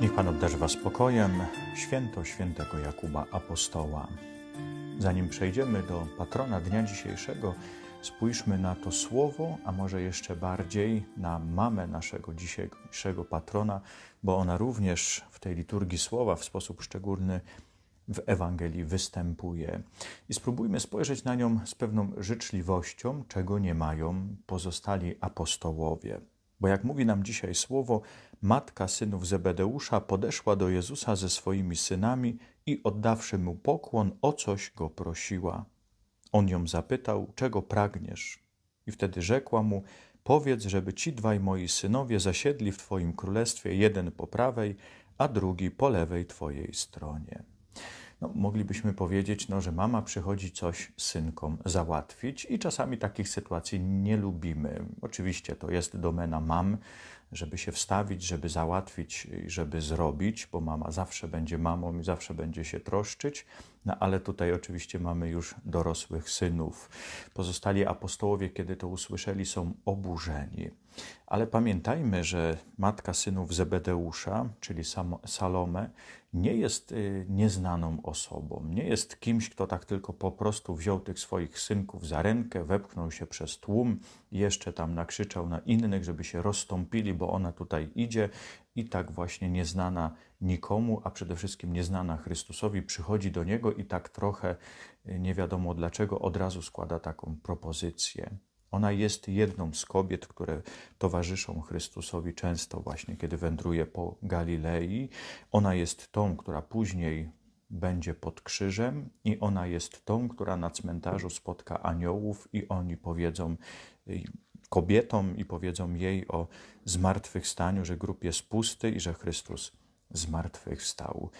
Niech Pan obdarzy Was spokojem, święto świętego Jakuba Apostoła. Zanim przejdziemy do patrona dnia dzisiejszego, spójrzmy na to słowo, a może jeszcze bardziej na mamę naszego dzisiejszego patrona, bo ona również w tej liturgii słowa w sposób szczególny w Ewangelii występuje. I spróbujmy spojrzeć na nią z pewną życzliwością, czego nie mają pozostali apostołowie. Bo jak mówi nam dzisiaj słowo, matka synów Zebedeusza podeszła do Jezusa ze swoimi synami i oddawszy mu pokłon, o coś go prosiła. On ją zapytał, czego pragniesz? I wtedy rzekła mu, powiedz, żeby ci dwaj moi synowie zasiedli w twoim królestwie, jeden po prawej, a drugi po lewej twojej stronie no, moglibyśmy powiedzieć, no, że mama przychodzi coś synkom załatwić i czasami takich sytuacji nie lubimy. Oczywiście to jest domena mam, żeby się wstawić, żeby załatwić, żeby zrobić, bo mama zawsze będzie mamą i zawsze będzie się troszczyć, no, ale tutaj oczywiście mamy już dorosłych synów. Pozostali apostołowie, kiedy to usłyszeli, są oburzeni. Ale pamiętajmy, że matka synów Zebedeusza, czyli Salome, nie jest y, nieznaną osobą, nie jest kimś, kto tak tylko po prostu wziął tych swoich synków za rękę, wepchnął się przez tłum, jeszcze tam nakrzyczał na innych, żeby się rozstąpili, bo ona tutaj idzie i tak właśnie nieznana nikomu, a przede wszystkim nieznana Chrystusowi, przychodzi do niego i tak trochę y, nie wiadomo dlaczego od razu składa taką propozycję. Ona jest jedną z kobiet, które towarzyszą Chrystusowi często właśnie, kiedy wędruje po Galilei. Ona jest tą, która później będzie pod krzyżem, i ona jest tą, która na cmentarzu spotka aniołów, i oni powiedzą y, kobietom i powiedzą jej o zmartwychwstaniu, że grób jest pusty i że Chrystus zmartwychwstał.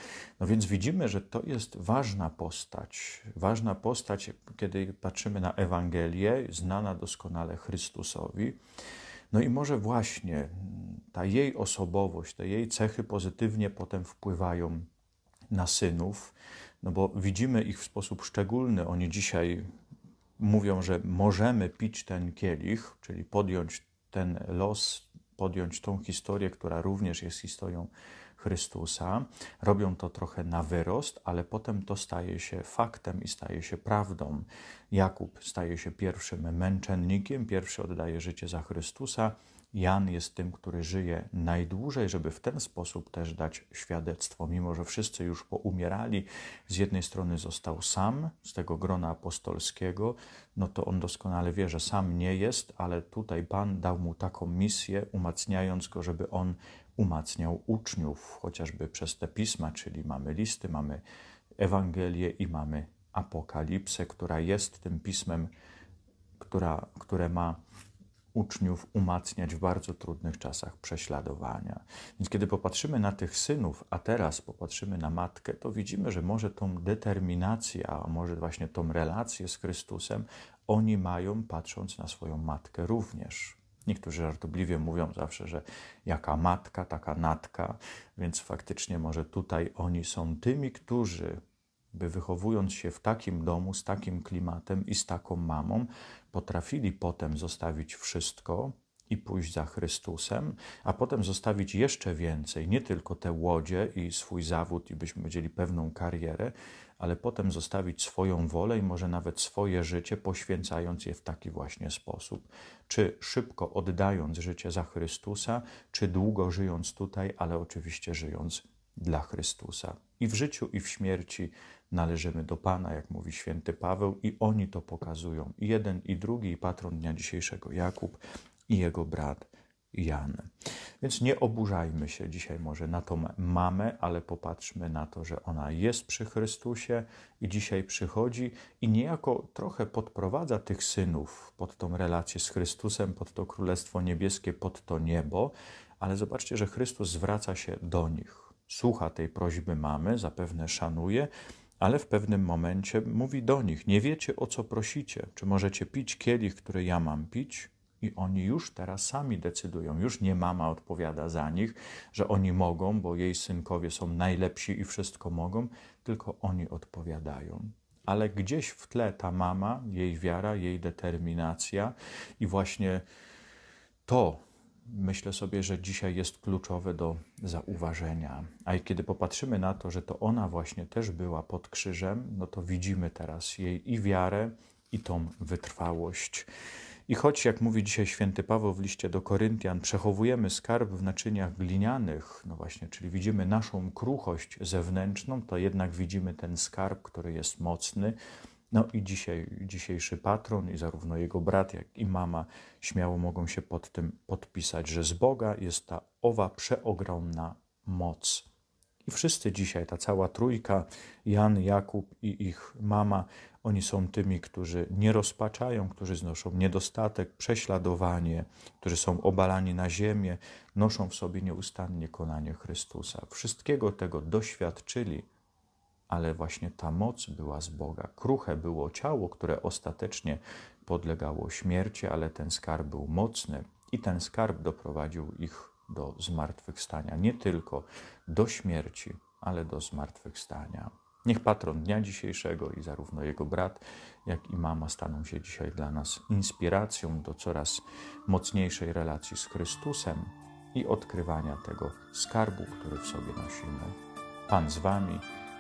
No więc widzimy, że to jest ważna postać. Ważna postać, kiedy patrzymy na Ewangelię, znana doskonale Chrystusowi. No i może właśnie ta jej osobowość, te jej cechy pozytywnie potem wpływają na synów, no bo widzimy ich w sposób szczególny. Oni dzisiaj mówią, że możemy pić ten kielich, czyli podjąć ten los, podjąć tą historię, która również jest historią Chrystusa. Robią to trochę na wyrost, ale potem to staje się faktem i staje się prawdą. Jakub staje się pierwszym męczennikiem, pierwszy oddaje życie za Chrystusa, Jan jest tym, który żyje najdłużej, żeby w ten sposób też dać świadectwo, mimo że wszyscy już poumierali. Z jednej strony został sam z tego grona apostolskiego, no to on doskonale wie, że sam nie jest, ale tutaj Pan dał mu taką misję, umacniając go, żeby on umacniał uczniów, chociażby przez te pisma, czyli mamy listy, mamy Ewangelię i mamy Apokalipsę, która jest tym pismem, która, które ma uczniów umacniać w bardzo trudnych czasach prześladowania. Więc kiedy popatrzymy na tych synów, a teraz popatrzymy na matkę, to widzimy, że może tą determinację, a może właśnie tą relację z Chrystusem oni mają, patrząc na swoją matkę również. Niektórzy żartobliwie mówią zawsze, że jaka matka, taka natka, więc faktycznie może tutaj oni są tymi, którzy by wychowując się w takim domu, z takim klimatem i z taką mamą, potrafili potem zostawić wszystko i pójść za Chrystusem, a potem zostawić jeszcze więcej, nie tylko te łodzie i swój zawód, i byśmy mieli pewną karierę, ale potem zostawić swoją wolę i może nawet swoje życie, poświęcając je w taki właśnie sposób. Czy szybko oddając życie za Chrystusa, czy długo żyjąc tutaj, ale oczywiście żyjąc dla Chrystusa. I w życiu, i w śmierci należymy do Pana, jak mówi święty Paweł, i oni to pokazują. I jeden, i drugi, i patron dnia dzisiejszego Jakub, i jego brat Jan. Więc nie oburzajmy się dzisiaj może na tą mamę, ale popatrzmy na to, że ona jest przy Chrystusie i dzisiaj przychodzi i niejako trochę podprowadza tych synów pod tą relację z Chrystusem, pod to Królestwo Niebieskie, pod to niebo, ale zobaczcie, że Chrystus zwraca się do nich. Słucha tej prośby mamy, zapewne szanuje, ale w pewnym momencie mówi do nich: Nie wiecie o co prosicie, czy możecie pić kielich, który ja mam pić? I oni już teraz sami decydują, już nie mama odpowiada za nich, że oni mogą, bo jej synkowie są najlepsi i wszystko mogą, tylko oni odpowiadają. Ale gdzieś w tle ta mama, jej wiara, jej determinacja i właśnie to, myślę sobie, że dzisiaj jest kluczowe do zauważenia. A kiedy popatrzymy na to, że to ona właśnie też była pod krzyżem, no to widzimy teraz jej i wiarę, i tą wytrwałość. I choć, jak mówi dzisiaj święty Paweł w liście do Koryntian, przechowujemy skarb w naczyniach glinianych, no właśnie, czyli widzimy naszą kruchość zewnętrzną, to jednak widzimy ten skarb, który jest mocny, no i dzisiaj, dzisiejszy patron i zarówno jego brat, jak i mama śmiało mogą się pod tym podpisać, że z Boga jest ta owa przeogromna moc. I wszyscy dzisiaj, ta cała trójka, Jan, Jakub i ich mama, oni są tymi, którzy nie rozpaczają, którzy znoszą niedostatek, prześladowanie, którzy są obalani na ziemię, noszą w sobie nieustannie konanie Chrystusa. Wszystkiego tego doświadczyli, ale właśnie ta moc była z Boga. Kruche było ciało, które ostatecznie podlegało śmierci, ale ten skarb był mocny i ten skarb doprowadził ich do zmartwychwstania, nie tylko do śmierci, ale do zmartwychwstania. Niech patron dnia dzisiejszego i zarówno jego brat, jak i mama staną się dzisiaj dla nas inspiracją do coraz mocniejszej relacji z Chrystusem i odkrywania tego skarbu, który w sobie nosimy. Pan z Wami